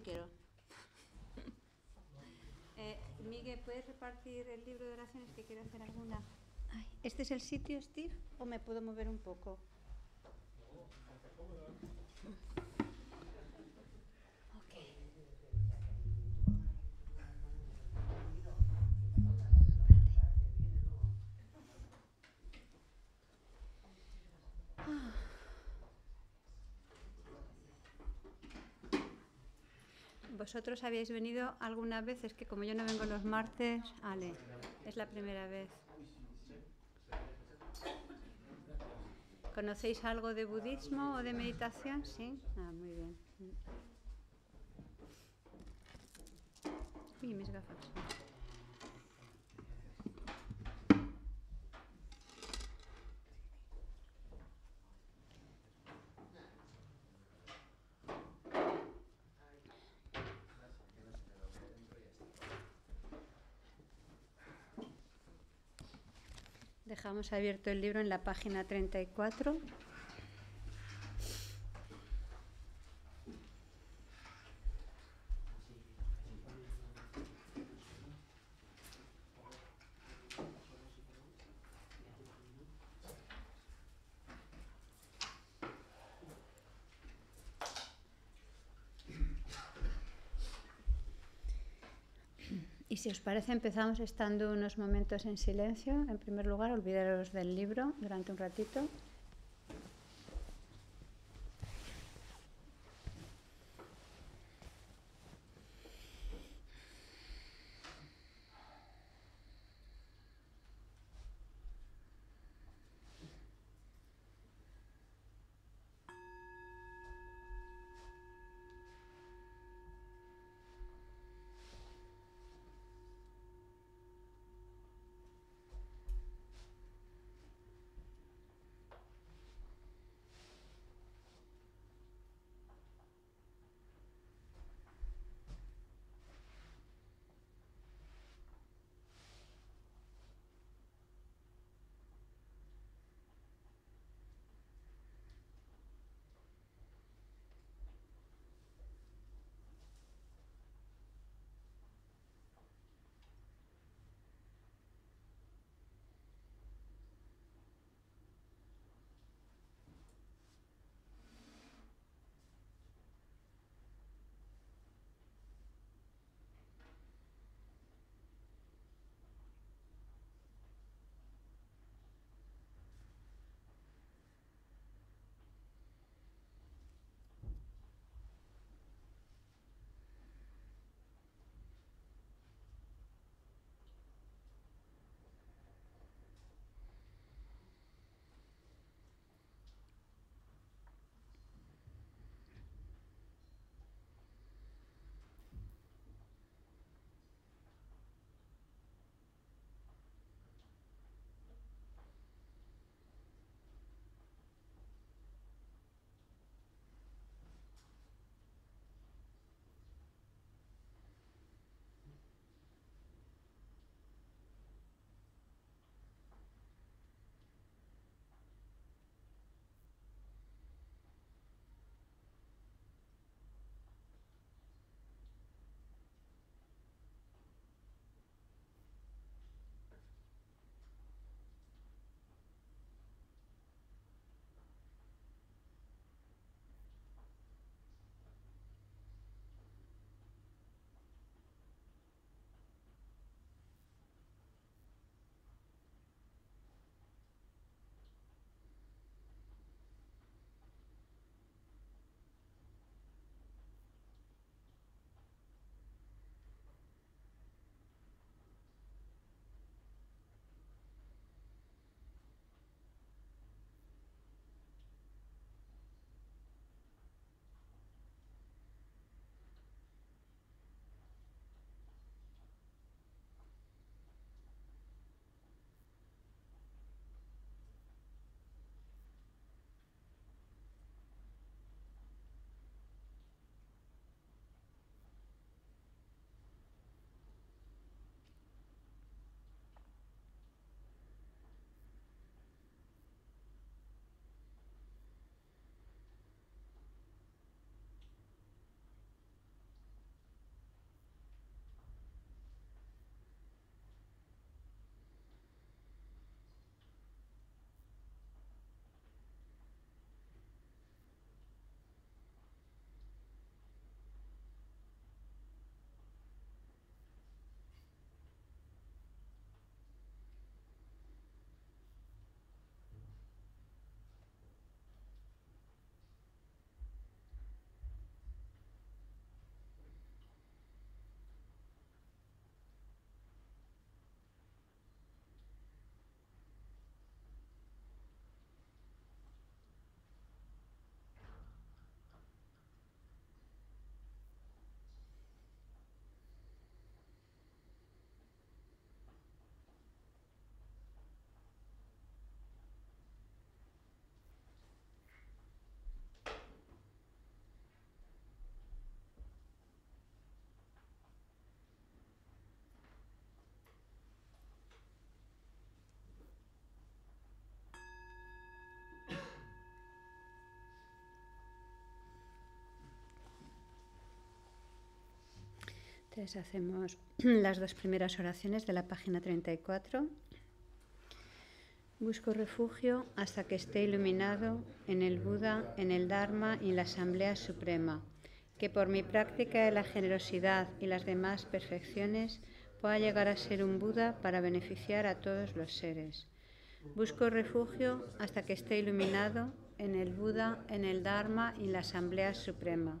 quiero. Eh, Miguel, ¿puedes repartir el libro de oraciones que quiero hacer alguna? ¿Este es el sitio, Steve? ¿O me puedo mover un poco? vosotros habéis venido alguna vez? Es que como yo no vengo los martes, Ale, es la primera vez. ¿Conocéis algo de budismo o de meditación? Sí, ah, muy bien. mis gafas. Dejamos abierto el libro en la página 34. si os parece, empezamos estando unos momentos en silencio. En primer lugar, olvidaros del libro durante un ratito. Entonces hacemos las dos primeras oraciones de la página 34. Busco refugio hasta que esté iluminado en el Buda, en el Dharma y en la Asamblea Suprema, que por mi práctica de la generosidad y las demás perfecciones pueda llegar a ser un Buda para beneficiar a todos los seres. Busco refugio hasta que esté iluminado en el Buda, en el Dharma y en la Asamblea Suprema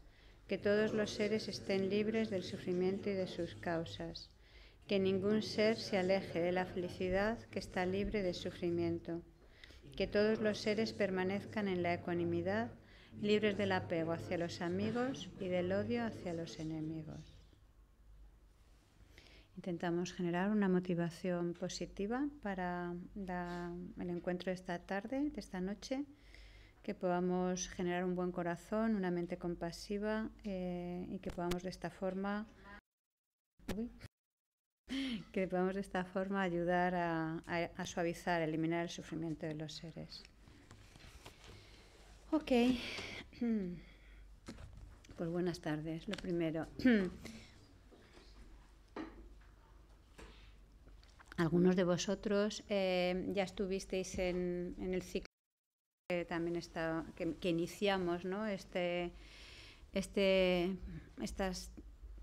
que todos los seres estén libres del sufrimiento y de sus causas, que ningún ser se aleje de la felicidad que está libre de sufrimiento, que todos los seres permanezcan en la ecuanimidad, libres del apego hacia los amigos y del odio hacia los enemigos. Intentamos generar una motivación positiva para el encuentro de esta tarde, de esta noche que podamos generar un buen corazón, una mente compasiva eh, y que podamos de esta forma que de esta forma ayudar a, suavizar, eliminar el sufrimiento de los seres. Ok, pues buenas tardes. Lo primero, algunos de vosotros eh, ya estuvisteis en el ciclo también está, que, iniciamos ¿no? este, este, estos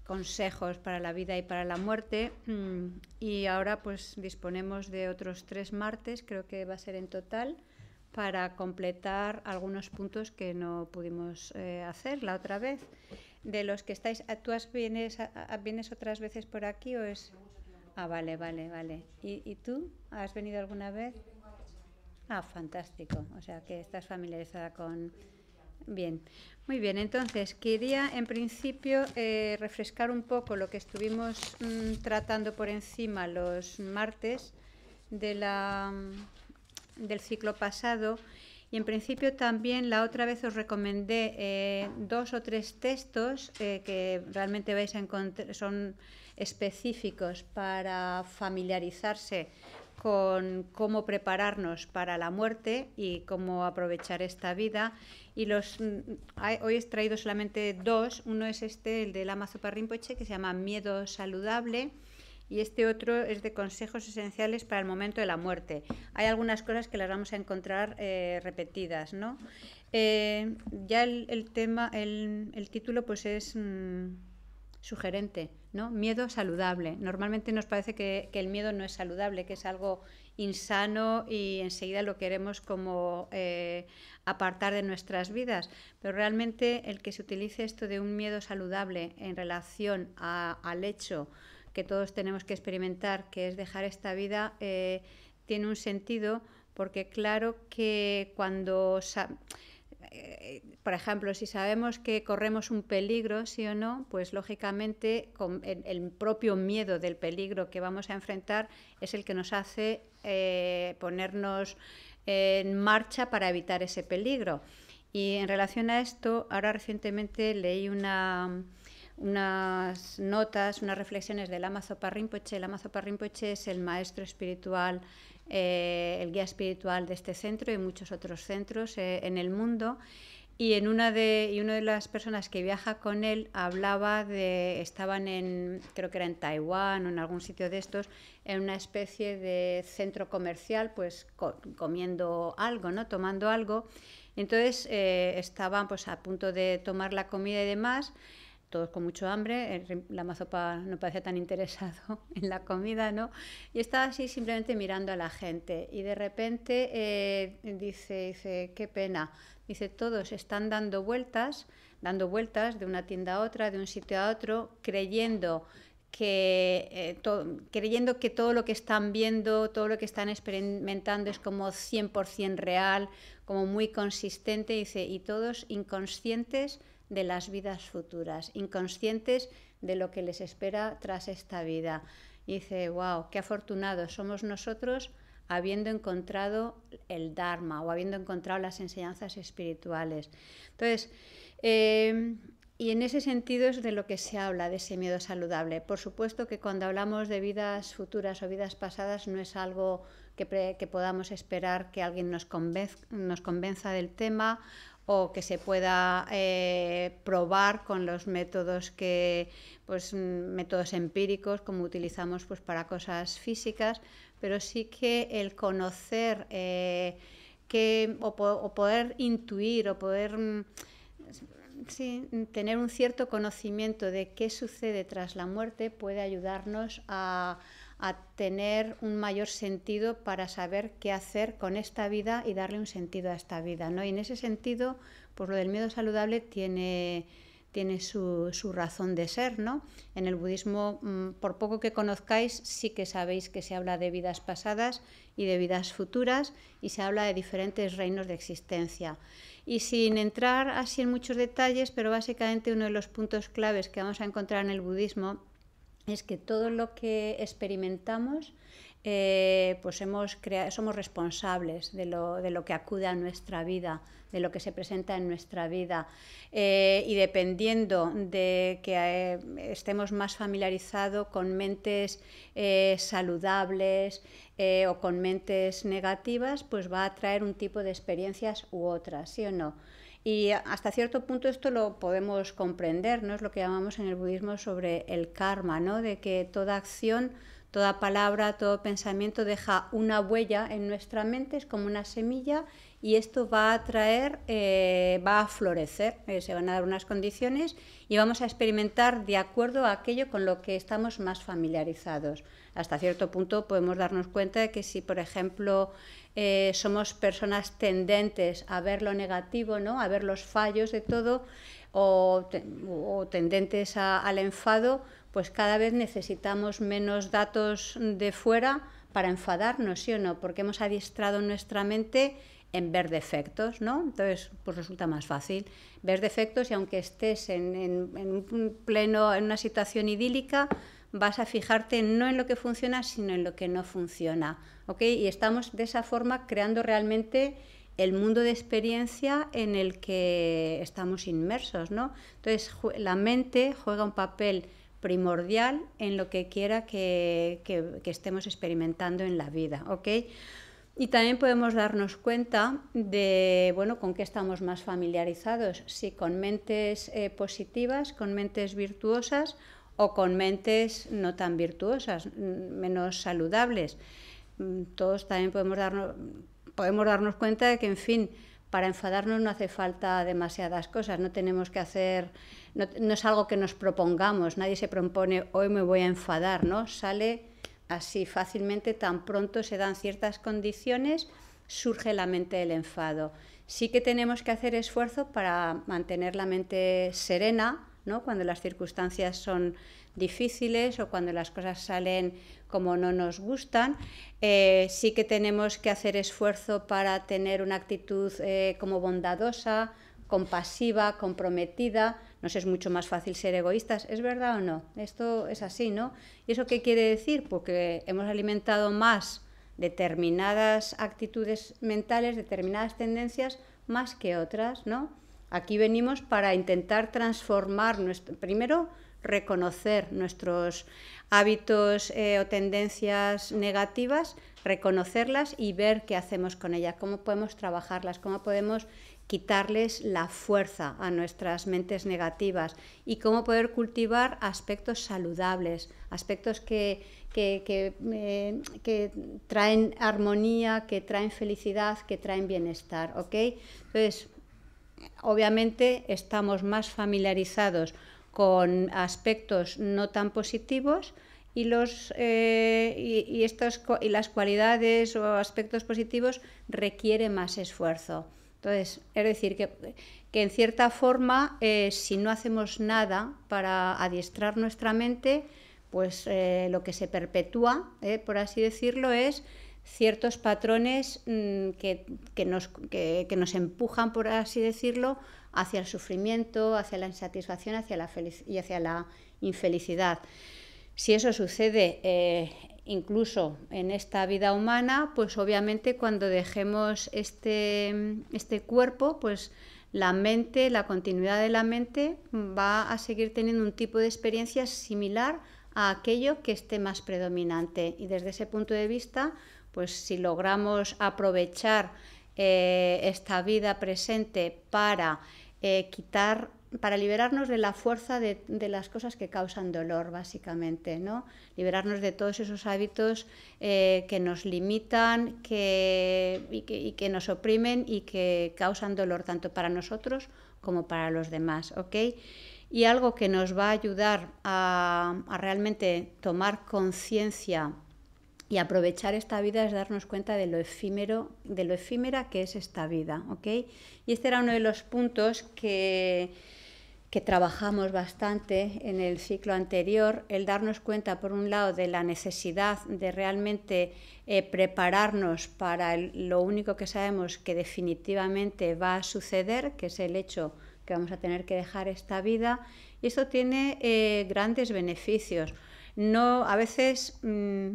consejos para la vida y para la muerte. Mm, y ahora pues disponemos de otros tres martes, creo que va a ser en total, para completar algunos puntos que no pudimos eh, hacer la otra vez. De los que estáis, ah, ¿tú has, ah, ah, vienes, otras veces por aquí o es...? Ah, vale, vale, vale. ¿Y, y tú? ¿Has venido alguna vez? Ah, fantástico. O sea que estás familiarizada con... Bien, muy bien. Entonces, quería en principio eh, refrescar un poco lo que estuvimos mm, tratando por encima los martes de mm, del ciclo pasado. Y en principio también la otra vez os recomendé eh, dos o tres textos eh, que realmente vais a encontrar, son específicos para familiarizarse con cómo prepararnos para la muerte y cómo aprovechar esta vida. Y los, mm, hoy he traído solamente dos. Uno es este, el del Amazopa Rinpoche, que se llama Miedo Saludable. Y este otro es de consejos esenciales para el momento de la muerte. Hay algunas cosas que las vamos a encontrar eh, repetidas, ¿no? Eh, ya el, tema, el, título, pues es... Mm, sugerente, ¿no? Miedo saludable. Normalmente nos parece que, el miedo no es saludable, que es algo insano y enseguida lo queremos como eh, apartar de nuestras vidas. Pero realmente el que se utilice esto de un miedo saludable en relación al hecho que todos tenemos que experimentar, que es dejar esta vida, eh, tiene un sentido porque claro que cuando eh, por ejemplo, si sabemos que corremos un peligro, sí o no, pues lógicamente el, propio miedo del peligro que vamos a enfrentar es el que nos hace eh, ponernos en marcha para evitar ese peligro. Y en relación a esto, ahora recientemente leí unas notas, unas reflexiones del Zopa Rinpoche. El Zopa Rinpoche es el maestro espiritual eh, el guía espiritual de este centro y muchos otros centros eh, en el mundo. Y, en una de, y una de las personas que viaja con él hablaba de, estaban en, creo que era en Taiwán o en algún sitio de estos, en una especie de centro comercial, pues comiendo algo, ¿no? Tomando algo. Entonces eh, estaban pues a punto de tomar la comida y demás todos con mucho hambre, la mazopa no parecía tan interesado en la comida, ¿no? Y estaba así simplemente mirando a la gente y de repente eh, dice, dice, qué pena, dice, todos están dando vueltas, dando vueltas de una tienda a otra, de un sitio a otro, creyendo que eh, creyendo que todo lo que están viendo, todo lo que están experimentando es como 100% real, como muy consistente, dice, y todos inconscientes de las vidas futuras, inconscientes de lo que les espera tras esta vida. Y dice, wow, qué afortunados somos nosotros habiendo encontrado el Dharma o habiendo encontrado las enseñanzas espirituales. Entonces, em, y en ese sentido es de lo que se habla, de ese miedo saludable. Por supuesto que cuando hablamos de vidas futuras o vidas pasadas no es algo que, podamos esperar que alguien nos, nos convenza del tema o que se pueda eh, probar con los métodos que pues mm, métodos empíricos como utilizamos pues para cosas físicas pero sí que el conocer eh, o, poder intuir o poder mm, sí, tener un cierto conocimiento de qué sucede tras la muerte puede ayudarnos a a tener un mayor sentido para saber qué hacer con esta vida y darle un sentido a esta vida. ¿no? Y en ese sentido, pues lo del miedo saludable tiene, tiene su, razón de ser. ¿no? En el budismo, mm, por poco que conozcáis, sí que sabéis que se habla de vidas pasadas y de vidas futuras y se habla de diferentes reinos de existencia. Y sin entrar así en muchos detalles, pero básicamente uno de los puntos claves que vamos a encontrar en el budismo es que todo lo que experimentamos, eh, pues hemos somos responsables de lo, de lo, que acude a nuestra vida, de lo que se presenta en nuestra vida. Eh, y dependiendo de que eh, estemos más familiarizados con mentes saludables o con mentes negativas, pues va a traer un tipo de experiencias u otras, ¿sí o no? Y hasta cierto punto esto lo podemos comprender, ¿no? Es lo que llamamos en el budismo sobre el karma, ¿no? De que toda acción, toda palabra, todo pensamiento deja una huella en nuestra mente, es como una semilla, y esto va a traer, eh, va a florecer, eh, se van a dar unas condiciones y vamos a experimentar de acuerdo a aquello con lo que estamos más familiarizados. Hasta cierto punto podemos darnos cuenta de que si, por ejemplo, eh, somos personas tendentes a ver lo negativo, ¿no? a ver los fallos de todo o, tendentes al enfado, pues cada vez necesitamos menos datos de fuera para enfadarnos, ¿sí o no? Porque hemos adiestrado nuestra mente en ver defectos, ¿no? Entonces, pues resulta más fácil ver defectos y aunque estés en, pleno, en una situación idílica, vas a fijarte no en lo que funciona, sino en lo que no funciona. Y estamos de esa forma creando realmente el mundo de experiencia en el que estamos inmersos. ¿no? Entonces, la mente juega un papel primordial en lo que quiera que, estemos experimentando en la vida. Y también podemos darnos cuenta de, bueno, con qué estamos más familiarizados, si con mentes eh, positivas, con mentes virtuosas o con mentes no tan virtuosas, mm, menos saludables. Mm, todos también podemos darnos, cuenta de que, en fin, para enfadarnos no hace falta demasiadas cosas, no tenemos que hacer, no, es algo que nos propongamos, nadie se propone hoy me voy a enfadar, ¿no? Sale así fácilmente, tan pronto se dan ciertas condiciones, surge la mente del enfado. Sí que tenemos que hacer esfuerzo para mantener la mente serena, cuando las circunstancias son difíciles o cuando las cosas salen como no nos gustan, eh, sí que tenemos que hacer esfuerzo para tener una actitud eh, como bondadosa, compasiva, comprometida. Nos es mucho más fácil ser egoístas, ¿es verdad o no? Esto es así, ¿no? ¿Y eso qué quiere decir? Porque pues hemos alimentado más determinadas actitudes mentales, determinadas tendencias, más que otras, ¿no? Aquí venimos para intentar transformar, primero, reconocer nuestros hábitos eh, o tendencias negativas, reconocerlas y ver qué hacemos con ellas, cómo podemos trabajarlas, cómo podemos quitarles la fuerza a nuestras mentes negativas y cómo poder cultivar aspectos saludables, aspectos que, que, eh, traen armonía, que traen felicidad, que traen bienestar. Entonces, obviamente estamos más familiarizados con aspectos no tan positivos y, eh, y, las cualidades o aspectos positivos requiere más esfuerzo. Entonces, es decir, que, en cierta forma, eh, si no hacemos nada para adiestrar nuestra mente, pues eh, lo que se perpetúa, por así decirlo, es ciertos patrones mm, que, nos, empujan, por así decirlo, hacia el sufrimiento, hacia la insatisfacción hacia la y hacia la infelicidad. Si eso sucede eh, incluso en esta vida humana, pues obviamente cuando dejemos este, este cuerpo, pues la mente, la continuidad de la mente va a seguir teniendo un tipo de experiencia similar a aquello que esté más predominante. Y desde ese punto de vista, pues si logramos aprovechar eh, esta vida presente para eh, quitar para liberarnos de la fuerza de, las cosas que causan dolor, básicamente, ¿no? Liberarnos de todos esos hábitos eh, que nos limitan que y, que, nos oprimen y que causan dolor tanto para nosotros como para los demás, Y algo que nos va a ayudar a realmente tomar conciencia y aprovechar esta vida es darnos cuenta de lo efímero, de lo efímera que es esta vida, Y este era uno de los puntos que, que trabajamos bastante en el ciclo anterior, el darnos cuenta, por un lado, de la necesidad de realmente eh, prepararnos para lo único que sabemos que definitivamente va a suceder, que es el hecho que vamos a tener que dejar esta vida, y esto tiene eh, grandes beneficios. No, a veces mm,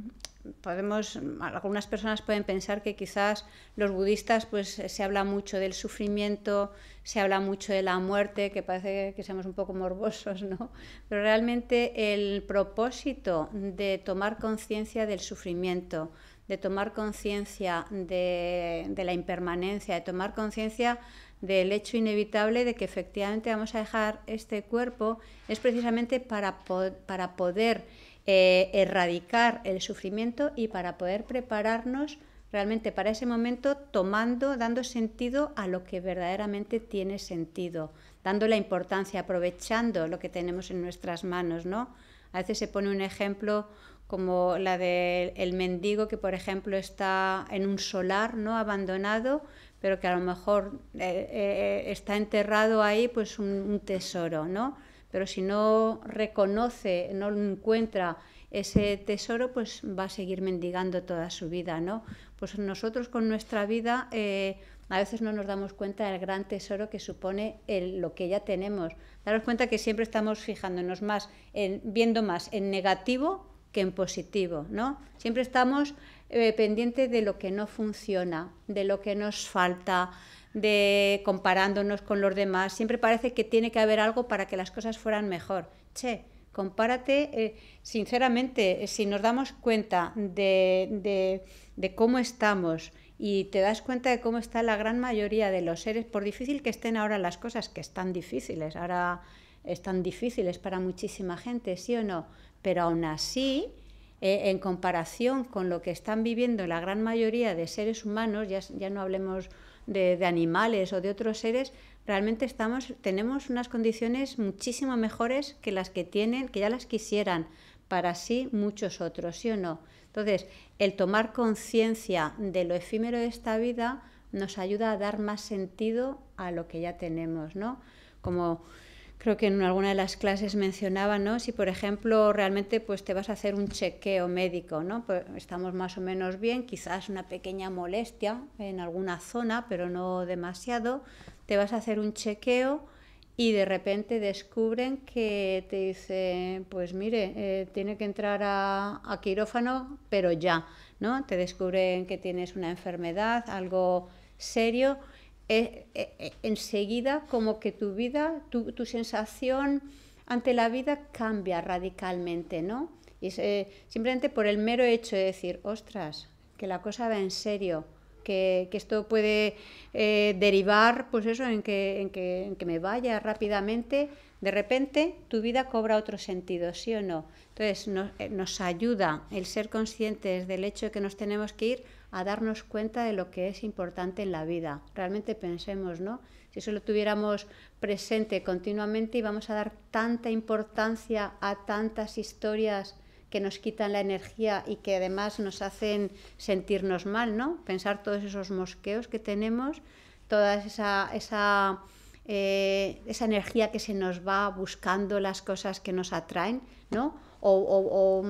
podemos, algunas personas pueden pensar que quizás los budistas, pues se habla mucho del sufrimiento, se habla mucho de la muerte, que parece que seamos un poco morbosos, ¿no? Pero realmente el propósito de tomar conciencia del sufrimiento, de tomar conciencia de, la impermanencia, de tomar conciencia del hecho inevitable de que efectivamente vamos a dejar este cuerpo, es precisamente para, para poder eh, erradicar el sufrimiento y para poder prepararnos realmente para ese momento tomando, dando sentido a lo que verdaderamente tiene sentido, dando la importancia, aprovechando lo que tenemos en nuestras manos, ¿no? A veces se pone un ejemplo como la del mendigo que, por ejemplo, está en un solar no abandonado, pero que a lo mejor eh, eh, está enterrado ahí pues un, un tesoro, ¿no? pero si no reconoce, no encuentra ese tesoro, pues va a seguir mendigando toda su vida, ¿no? Pues nosotros con nuestra vida eh, a veces no nos damos cuenta del gran tesoro que supone lo que ya tenemos. Daros cuenta que siempre estamos fijándonos más, en, viendo más en negativo que en positivo, ¿no? Siempre estamos eh, pendientes de lo que no funciona, de lo que nos falta, de comparándonos con los demás, siempre parece que tiene que haber algo para que las cosas fueran mejor. Che, compárate, eh, sinceramente, eh, si nos damos cuenta de, cómo estamos, y te das cuenta de cómo está la gran mayoría de los seres, por difícil que estén ahora las cosas, que están difíciles, ahora están difíciles para muchísima gente, sí o no, pero aún así, eh, en comparación con lo que están viviendo la gran mayoría de seres humanos, ya, ya no hablemos de, animales o de otros seres, realmente estamos, tenemos unas condiciones muchísimo mejores que las que tienen, que ya las quisieran para sí muchos otros, ¿sí o no? Entonces, el tomar conciencia de lo efímero de esta vida nos ayuda a dar más sentido a lo que ya tenemos, ¿no? Como creo que en alguna de las clases mencionaba, ¿no? Si por ejemplo realmente pues te vas a hacer un chequeo médico, ¿no? Pues, estamos más o menos bien, quizás una pequeña molestia en alguna zona, pero no demasiado. Te vas a hacer un chequeo y de repente descubren que te dice, pues mire, eh, tiene que entrar a, a, quirófano, pero ya, ¿no? Te descubren que tienes una enfermedad, algo serio e, e, enseguida como que tu vida, tu, sensación ante la vida cambia radicalmente, ¿no? Y eh, simplemente por el mero hecho de decir, ostras, que la cosa va en serio, que, esto puede eh, derivar, pues eso, en que, me vaya rápidamente, de repente tu vida cobra otro sentido, ¿sí o no? Entonces eh, nos ayuda el ser conscientes del hecho de que nos tenemos que ir a darnos cuenta de lo que es importante en la vida. Realmente pensemos, ¿no? Si eso lo tuviéramos presente continuamente íbamos a dar tanta importancia a tantas historias que nos quitan la energía y que además nos hacen sentirnos mal, ¿no? Pensar todos esos mosqueos que tenemos, toda esa, esa, eh, esa energía que se nos va buscando las cosas que nos atraen, ¿no? O,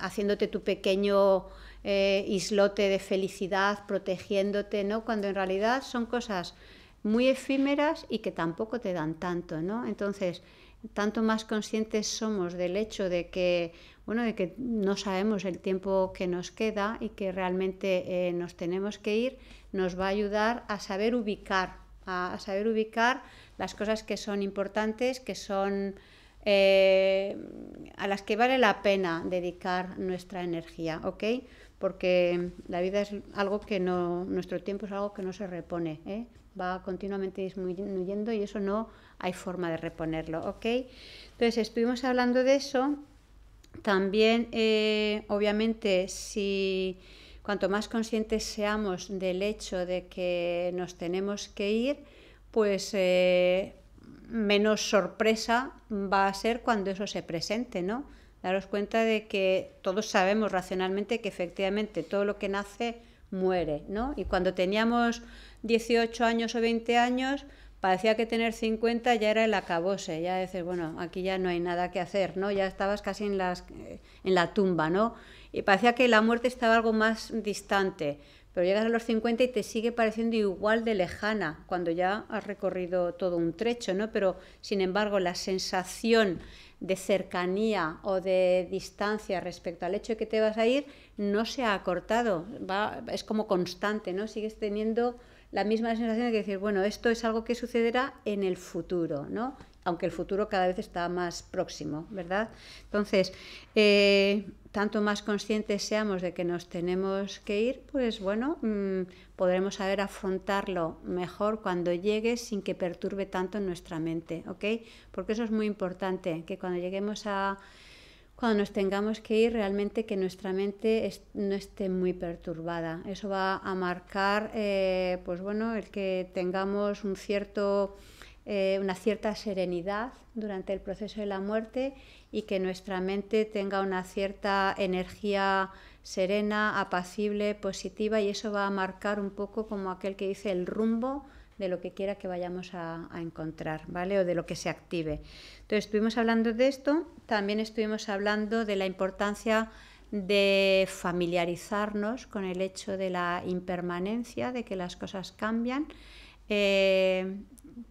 haciéndote tu pequeño eh, islote de felicidad, protegiéndote, ¿no? Cuando en realidad son cosas muy efímeras y que tampoco te dan tanto, ¿no? Entonces, tanto más conscientes somos del hecho de que, bueno, de que no sabemos el tiempo que nos queda y que realmente eh, nos tenemos que ir, nos va a ayudar a saber ubicar, a, saber ubicar las cosas que son importantes, que son eh, a las que vale la pena dedicar nuestra energía, ¿ok? porque la vida es algo que no, nuestro tiempo es algo que no se repone, ¿eh? va continuamente disminuyendo y eso no hay forma de reponerlo, ¿ok? Entonces estuvimos hablando de eso, también eh, obviamente si cuanto más conscientes seamos del hecho de que nos tenemos que ir, pues eh, menos sorpresa va a ser cuando eso se presente, ¿no? daros cuenta de que todos sabemos racionalmente que efectivamente todo lo que nace muere, ¿no? Y cuando teníamos 18 años o 20 años, parecía que tener 50 ya era el acabose, ya dices, bueno, aquí ya no hay nada que hacer, ¿no? Ya estabas casi en, las, en la tumba, ¿no? Y parecía que la muerte estaba algo más distante, pero llegas a los 50 y te sigue pareciendo igual de lejana cuando ya has recorrido todo un trecho, ¿no? Pero sin embargo, la sensación de cercanía o de distancia respecto al hecho de que te vas a ir no se ha acortado, va, es como constante, ¿no? Sigues teniendo la misma sensación de que decir, bueno, esto es algo que sucederá en el futuro, ¿no? aunque el futuro cada vez está más próximo, ¿verdad? Entonces, eh, tanto más conscientes seamos de que nos tenemos que ir, pues bueno, mm, podremos saber afrontarlo mejor cuando llegue sin que perturbe tanto nuestra mente, ¿ok? Porque eso es muy importante, que cuando lleguemos a cuando nos tengamos que ir realmente que nuestra mente no esté muy perturbada. Eso va a marcar, eh, pues bueno, el que tengamos un cierto eh, una cierta serenidad durante el proceso de la muerte y que nuestra mente tenga una cierta energía serena, apacible, positiva y eso va a marcar un poco como aquel que dice el rumbo de lo que quiera que vayamos a, a, encontrar, ¿vale? O de lo que se active. Entonces, estuvimos hablando de esto, también estuvimos hablando de la importancia de familiarizarnos con el hecho de la impermanencia, de que las cosas cambian, eh,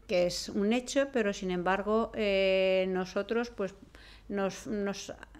que es un hecho, pero sin embargo eh, nosotros pues, nos,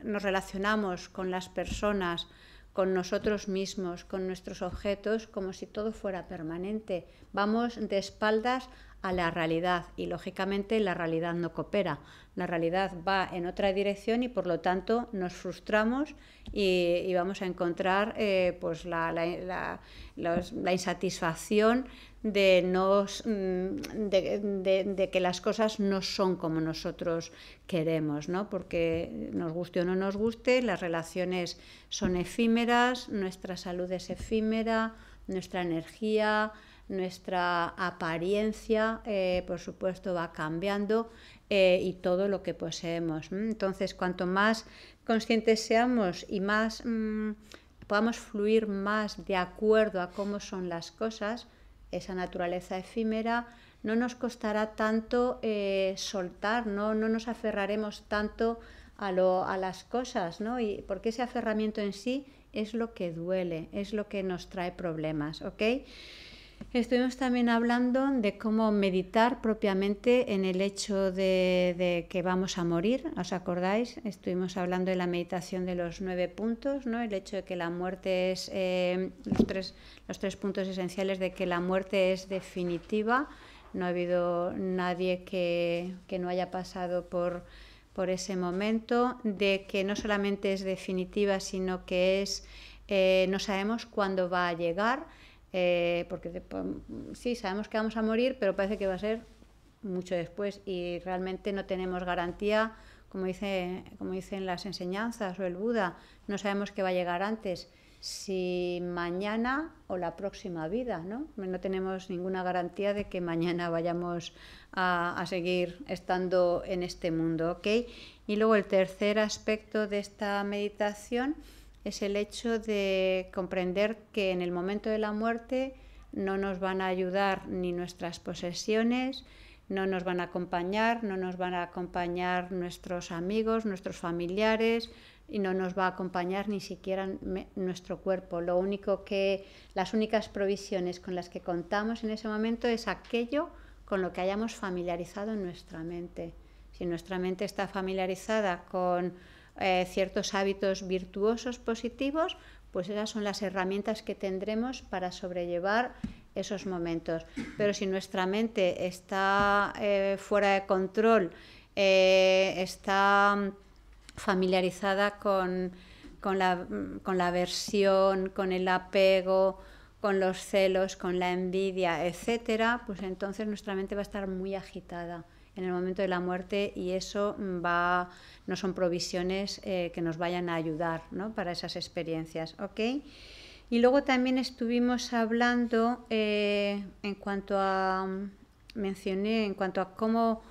relacionamos con las personas, con nosotros mismos, con nuestros objetos, como si todo fuera permanente. Vamos de espaldas a la realidad y lógicamente la realidad no coopera. La realidad va en otra dirección y por lo tanto nos frustramos y, vamos a encontrar eh, pues la, la, la, insatisfacción Mm, de, de, que las cosas no son como nosotros queremos, ¿no? porque nos guste o no nos guste, las relaciones son efímeras, nuestra salud es efímera, nuestra energía, nuestra apariencia, eh, por supuesto, va cambiando eh, y todo lo que poseemos. Entonces, cuanto más conscientes seamos y más mm, podamos fluir más de acuerdo a cómo son las cosas, esa naturaleza efímera, no nos costará tanto eh, soltar, ¿no? no nos aferraremos tanto a, lo, a las cosas, ¿no? y porque ese aferramiento en sí es lo que duele, es lo que nos trae problemas, Estuvimos también hablando de cómo meditar propiamente en el hecho de, que vamos a morir. ¿Os acordáis? Estuvimos hablando de la meditación de los nueve puntos, ¿no? El hecho de que la muerte es eh, los, tres, puntos esenciales de que la muerte es definitiva. No ha habido nadie que, no haya pasado por, por ese momento, de que no solamente es definitiva, sino que es eh, no sabemos cuándo va a llegar eh, porque sí, sabemos que vamos a morir, pero parece que va a ser mucho después y realmente no tenemos garantía, como, dice, como dicen las enseñanzas o el Buda, no sabemos qué va a llegar antes, si mañana o la próxima vida, ¿no? No tenemos ninguna garantía de que mañana vayamos a, a seguir estando en este mundo, Y luego el tercer aspecto de esta meditación es el hecho de comprender que en el momento de la muerte no nos van a ayudar ni nuestras posesiones, no nos van a acompañar, no nos van a acompañar nuestros amigos, nuestros familiares y no nos va a acompañar ni siquiera nuestro cuerpo. Lo único que las únicas provisiones con las que contamos en ese momento es aquello con lo que hayamos familiarizado en nuestra mente. Si nuestra mente está familiarizada con eh, ciertos hábitos virtuosos positivos, pues esas son las herramientas que tendremos para sobrellevar esos momentos. Pero si nuestra mente está eh, fuera de control, eh, está mm, familiarizada con, la, mm, con la aversión, con el apego, con los celos, con la envidia, etcétera, pues entonces nuestra mente va a estar muy agitada en el momento de la muerte y eso mm, va, no son provisiones eh, que nos vayan a ayudar ¿no? para esas experiencias. ¿ok? Y luego también estuvimos hablando eh, en cuanto a, mm, mencioné, en cuanto a cómo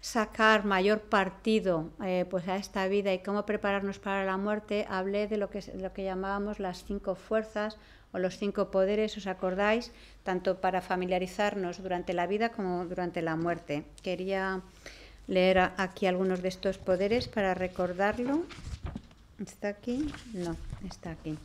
sacar mayor partido eh, pues a esta vida y cómo prepararnos para la muerte, hablé de lo que, lo que llamábamos las cinco fuerzas o los cinco poderes, ¿os acordáis? Tanto para familiarizarnos durante la vida como durante la muerte. Quería leer aquí algunos de estos poderes para recordarlo. ¿Está aquí? No, está aquí.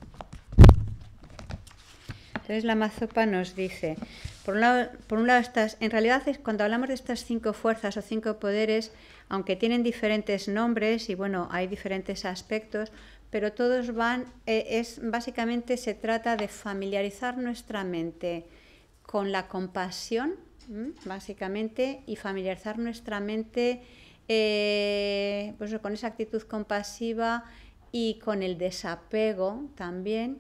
Entonces la mazopa nos dice, por un, lado, por un lado, estas, en realidad cuando hablamos de estas cinco fuerzas o cinco poderes, aunque tienen diferentes nombres y bueno, hay diferentes aspectos, pero todos van, eh, es básicamente se trata de familiarizar nuestra mente con la compasión, básicamente, y familiarizar nuestra mente eh, pues, con esa actitud compasiva y con el desapego también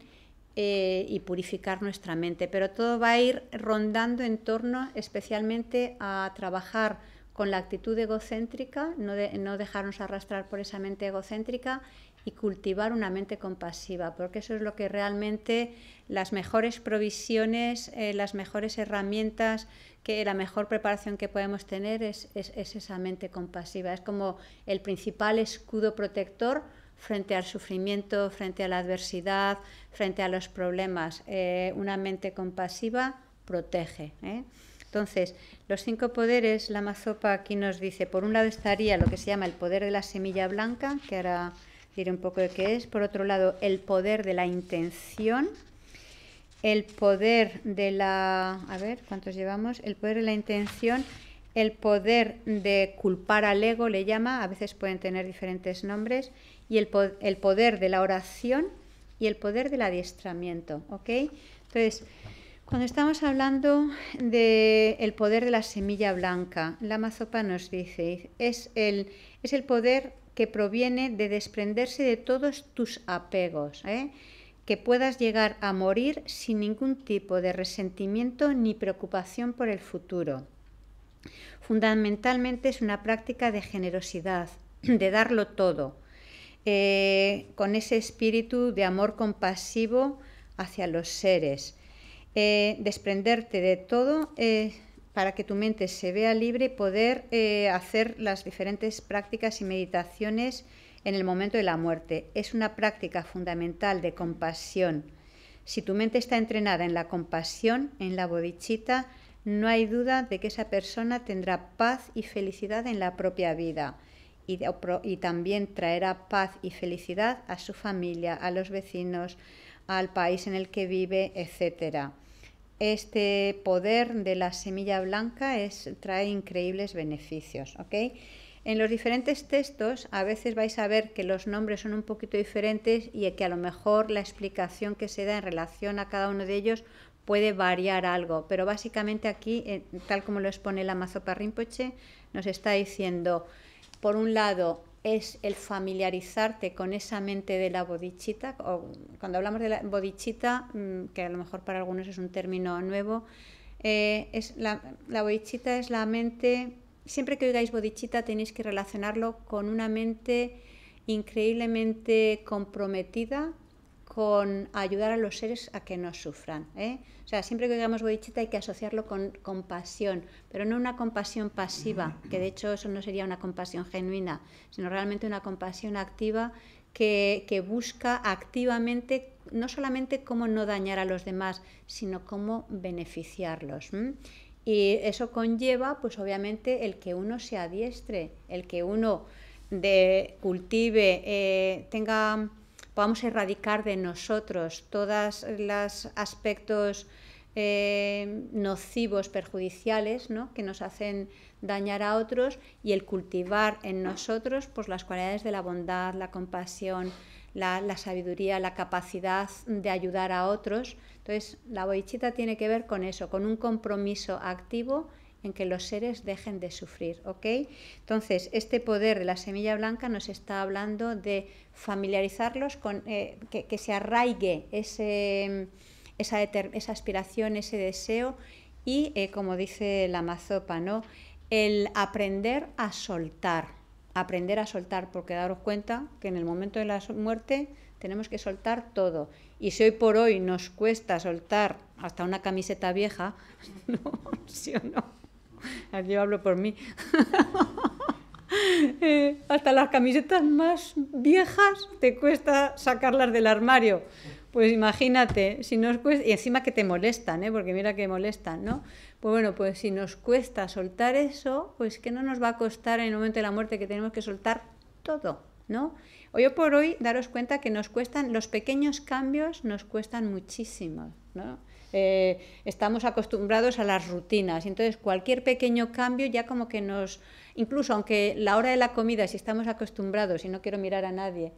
eh, y purificar nuestra mente. Pero todo va a ir rondando en torno especialmente a trabajar con la actitud egocéntrica, no, dejarnos arrastrar por esa mente egocéntrica y cultivar una mente compasiva, porque eso es lo que realmente las mejores provisiones, eh, las mejores herramientas, que la mejor preparación que podemos tener es esa mente compasiva. Es como el principal escudo protector frente al sufrimiento, frente a la adversidad, frente a los problemas. Eh, una mente compasiva protege. ¿eh? Entonces, los cinco poderes, la mazopa aquí nos dice, por un lado estaría lo que se llama el poder de la semilla blanca, que ahora diré un poco de qué es, por otro lado el poder de la intención, el poder de la... A ver, ¿cuántos llevamos? El poder de la intención, el poder de culpar al ego, le llama, a veces pueden tener diferentes nombres, y el, poder de la oración y el poder del adiestramiento. ¿ok? Entonces, cuando estamos hablando del el poder de la semilla blanca, la mazopa nos dice, es el, es el poder que proviene de desprenderse de todos tus apegos, ¿eh? que puedas llegar a morir sin ningún tipo de resentimiento ni preocupación por el futuro. Fundamentalmente es una práctica de generosidad, de darlo todo, eh, con ese espíritu de amor compasivo hacia los seres. Eh, desprenderte de todo eh, para que tu mente se vea libre, y poder hacer las diferentes prácticas y meditaciones en el momento de la muerte. Es una práctica fundamental de compasión. Si tu mente está entrenada en la compasión, en la bodichita, no hay duda de que esa persona tendrá paz y felicidad en la propia vida y, también traerá paz y felicidad a su familia, a los vecinos, al país en el que vive, etcétera. Este poder de la semilla blanca es, trae increíbles beneficios. En los diferentes textos a veces vais a ver que los nombres son un poquito diferentes y que a lo mejor la explicación que se da en relación a cada uno de ellos puede variar algo, pero básicamente aquí, eh, tal como lo expone la Mazopa Rinpoche, nos está diciendo por un lado, es el familiarizarte con esa mente de la bodichita. O cuando hablamos de la bodichita, mm, que a lo mejor para algunos es un término nuevo, eh, es la, la bodichita es la mente. Siempre que oigáis bodichita tenéis que relacionarlo con una mente increíblemente comprometida con ayudar a los seres a que no sufran. ¿eh? O sea, siempre que digamos boichita hay que asociarlo con compasión, pero no una compasión pasiva, que de hecho eso no sería una compasión genuina, sino realmente una compasión activa que, busca activamente no solamente cómo no dañar a los demás, sino cómo beneficiarlos. Y eso conlleva, pues obviamente, el que uno se adiestre, el que uno cultive, eh, tenga podamos erradicar de nosotros todos los aspectos eh, nocivos, perjudiciales, que nos hacen dañar a otros y el cultivar en nosotros pues, las cualidades de la bondad, la compasión, la, la sabiduría, la capacidad de ayudar a otros. Entonces, la boichita tiene que ver con eso, con un compromiso activo en que los seres dejen de sufrir. ¿ok? Entonces, este poder de la semilla blanca nos está hablando de familiarizarlos con eh, que, se arraigue ese, esa, aspiración, ese deseo y, eh, como dice la mazopa, ¿no? el aprender a soltar. Aprender a soltar, porque daros cuenta que en el momento de la muerte tenemos que soltar todo. Y si hoy por hoy nos cuesta soltar hasta una camiseta vieja, no, sí o no yo hablo por mí. Eh, hasta las camisetas más viejas te cuesta sacarlas del armario. Pues imagínate, si nos y encima que te molestan, ¿eh? porque mira que molestan, ¿no? Pues bueno, pues si nos cuesta soltar eso, pues que no nos va a costar en el momento de la muerte que tenemos que soltar todo, ¿no? Hoy por hoy daros cuenta que nos cuestan, los pequeños cambios nos cuestan muchísimo, ¿no? Eh, estamos acostumbrados a las rutinas. Entonces, cualquier pequeño cambio ya como que nos, incluso aunque la hora de la comida, si estamos acostumbrados, y no quiero mirar a nadie,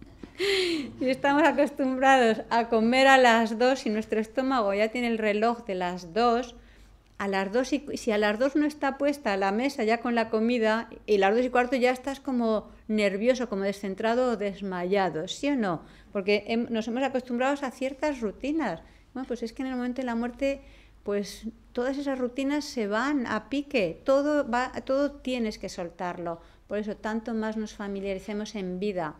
si estamos acostumbrados a comer a las dos y nuestro estómago ya tiene el reloj de las dos a las dos y, si a las dos no está puesta la mesa ya con la comida y a las dos y cuarto ya estás como nervioso, como descentrado o desmayado, ¿sí o no? Porque nos hemos acostumbrado a ciertas rutinas bueno, pues es que en el momento de la muerte, pues todas esas rutinas se van a pique, todo, va, todo tienes que soltarlo. Por eso tanto más nos familiaricemos en vida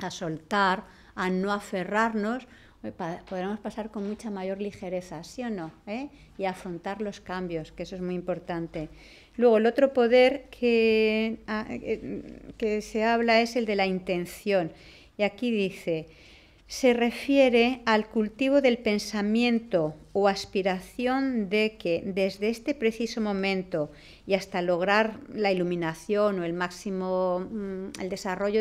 a soltar, a no aferrarnos, eh, podremos pasar con mucha mayor ligereza, ¿sí o no? ¿Eh? Y afrontar los cambios, que eso es muy importante. Luego, el otro poder que, ah, eh, que se habla es el de la intención. Y aquí dice, se refiere al cultivo del pensamiento o aspiración de que desde este preciso momento y hasta lograr la iluminación o el máximo, mm, el desarrollo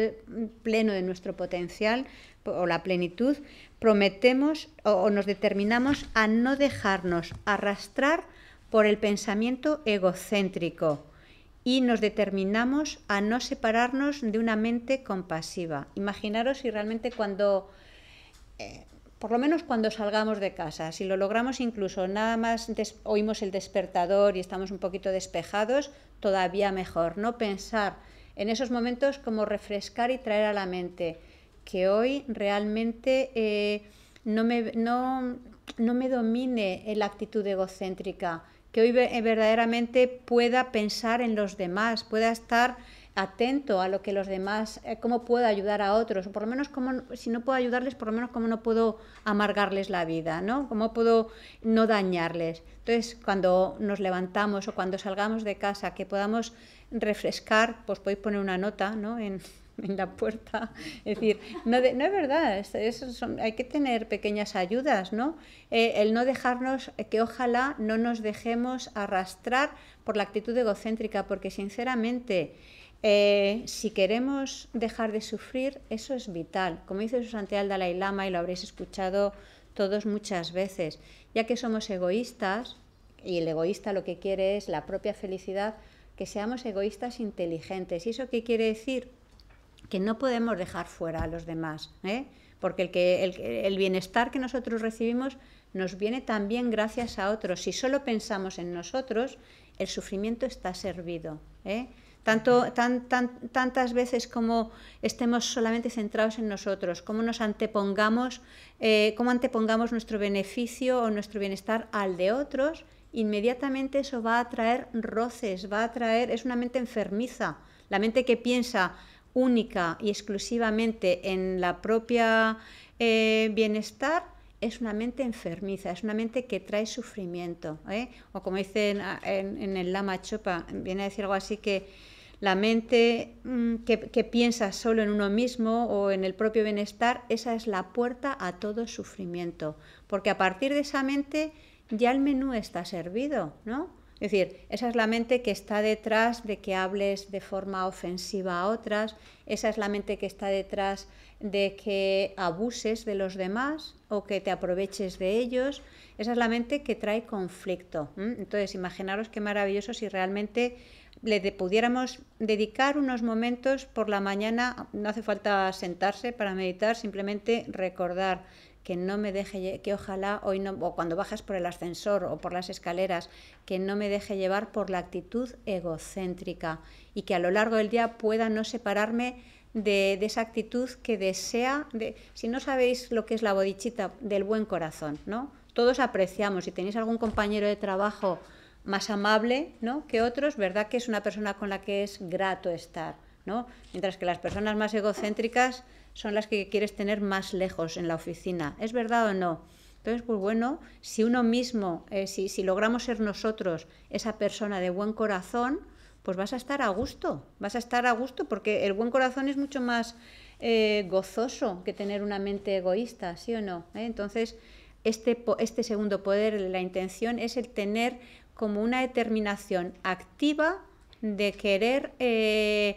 pleno de nuestro potencial o la plenitud, prometemos o nos determinamos a no dejarnos arrastrar por el pensamiento egocéntrico y nos determinamos a no separarnos de una mente compasiva. Imaginaros si realmente cuando eh, por lo menos cuando salgamos de casa, si lo logramos incluso nada más oímos el despertador y estamos un poquito despejados, todavía mejor. No pensar en esos momentos como refrescar y traer a la mente que hoy realmente eh, no, me, no, no me domine la actitud egocéntrica, que hoy verdaderamente pueda pensar en los demás, pueda estar atento a lo que los demás, eh, cómo puedo ayudar a otros, o por lo menos cómo, si no puedo ayudarles, por lo menos cómo no puedo amargarles la vida, ¿no? Cómo puedo no dañarles. Entonces, cuando nos levantamos o cuando salgamos de casa, que podamos refrescar, pues podéis poner una nota, ¿no? En, la puerta. Es decir, no, es verdad, hay que tener pequeñas ayudas, ¿no? Eh, el no dejarnos, eh, que ojalá no nos dejemos arrastrar por la actitud egocéntrica, porque sinceramente eh, si queremos dejar de sufrir, eso es vital. Como dice su santidad Dalai Lama, y lo habréis escuchado todos muchas veces, ya que somos egoístas, y el egoísta lo que quiere es la propia felicidad, que seamos egoístas inteligentes. ¿Y eso qué quiere decir? Que no podemos dejar fuera a los demás, ¿eh? porque el, que, bienestar que nosotros recibimos nos viene también gracias a otros. Si solo pensamos en nosotros, el sufrimiento está servido. ¿eh? tanto, tan, tan, tantas veces como estemos solamente centrados en nosotros, como nos antepongamos, eh, antepongamos nuestro beneficio o nuestro bienestar al de otros, inmediatamente eso va a traer roces, va a traer, es una mente enfermiza, la mente que piensa única y exclusivamente en la propia eh, bienestar, es una mente enfermiza, es una mente que trae sufrimiento. ¿eh? O como dice ah, en, el Lama Chopa, viene a decir algo así que la mente mm, que, que, piensa solo en uno mismo o en el propio bienestar, esa es la puerta a todo sufrimiento. Porque a partir de esa mente ya el menú está servido, ¿no? Es decir, esa es la mente que está detrás de que hables de forma ofensiva a otras, esa es la mente que está detrás de que abuses de los demás o que te aproveches de ellos, esa es la mente que trae conflicto. Entonces, imaginaros qué maravilloso si realmente le pudiéramos dedicar unos momentos por la mañana, no hace falta sentarse para meditar, simplemente recordar que no me deje, que ojalá hoy no, o cuando bajas por el ascensor o por las escaleras, que no me deje llevar por la actitud egocéntrica y que a lo largo del día pueda no separarme de, esa actitud que desea, si no sabéis lo que es la bodichita, del buen corazón, ¿no? Todos apreciamos, si tenéis algún compañero de trabajo más amable ¿no? que otros, ¿verdad? Que es una persona con la que es grato estar, ¿no? Mientras que las personas más egocéntricas son las que quieres tener más lejos en la oficina. ¿Es verdad o no? Entonces, pues bueno, si uno mismo, eh, si, logramos ser nosotros esa persona de buen corazón, pues vas a estar a gusto, vas a estar a gusto porque el buen corazón es mucho más eh, gozoso que tener una mente egoísta, ¿sí o no? ¿Eh? Entonces, este, este segundo poder, la intención, es el tener como una determinación activa de querer, de,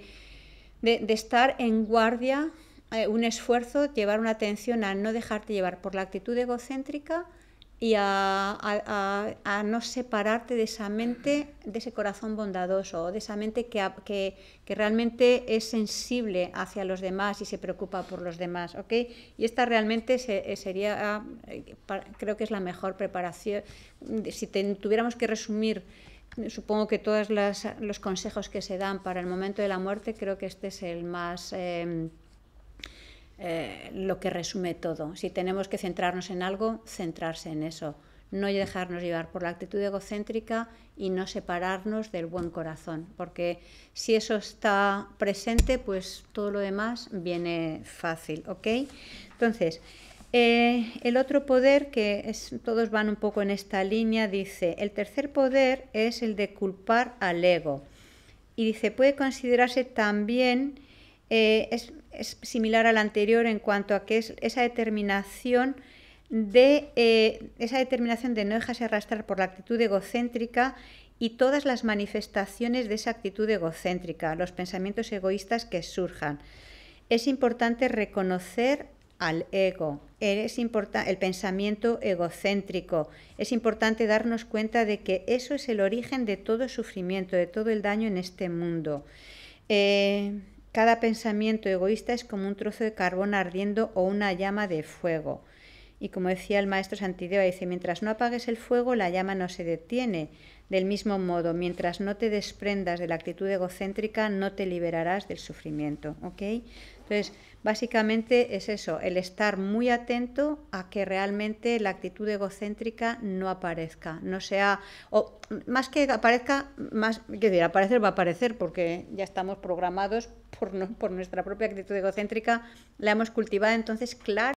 de estar en guardia eh, un esfuerzo, llevar una atención a no dejarte llevar por la actitud egocéntrica y a, a, no separarte de esa mente, de ese corazón bondadoso, de esa mente que, que, que, realmente es sensible hacia los demás y se preocupa por los demás. ¿okay? Y esta realmente eh, sería, eh, creo que es la mejor preparación. Si tuviéramos que resumir supongo que todos los consejos que se dan para el momento de la muerte, creo que este es el más em, eh, lo que resume todo. Si tenemos que centrarnos en algo, centrarse en eso. No dejarnos llevar por la actitud egocéntrica y no separarnos del buen corazón, porque si eso está presente, pues todo lo demás viene fácil, Entonces, eh, el otro poder, que todos van un poco en esta línea, dice, el tercer poder es el de culpar al ego. Y dice, puede considerarse también, eh, es similar al anterior en cuanto a que es esa determinación de eh, esa determinación de no dejarse arrastrar por la actitud egocéntrica y todas las manifestaciones de esa actitud egocéntrica, los pensamientos egoístas que surjan. Es importante reconocer al ego, es el pensamiento egocéntrico. Es importante darnos cuenta de que eso es el origen de todo sufrimiento, de todo el daño en este mundo. Eh, cada pensamiento egoísta es como un trozo de carbón ardiendo o una llama de fuego. Y como decía el maestro Santideva, dice, mientras no apagues el fuego, la llama no se detiene. Del mismo modo, mientras no te desprendas de la actitud egocéntrica, no te liberarás del sufrimiento. Entonces, Básicamente es eso, el estar muy atento a que realmente la actitud egocéntrica no aparezca, no sea, o más que aparezca, más, que decir, aparecer va a aparecer porque ya estamos programados por, por nuestra propia actitud egocéntrica, la hemos cultivado, entonces claro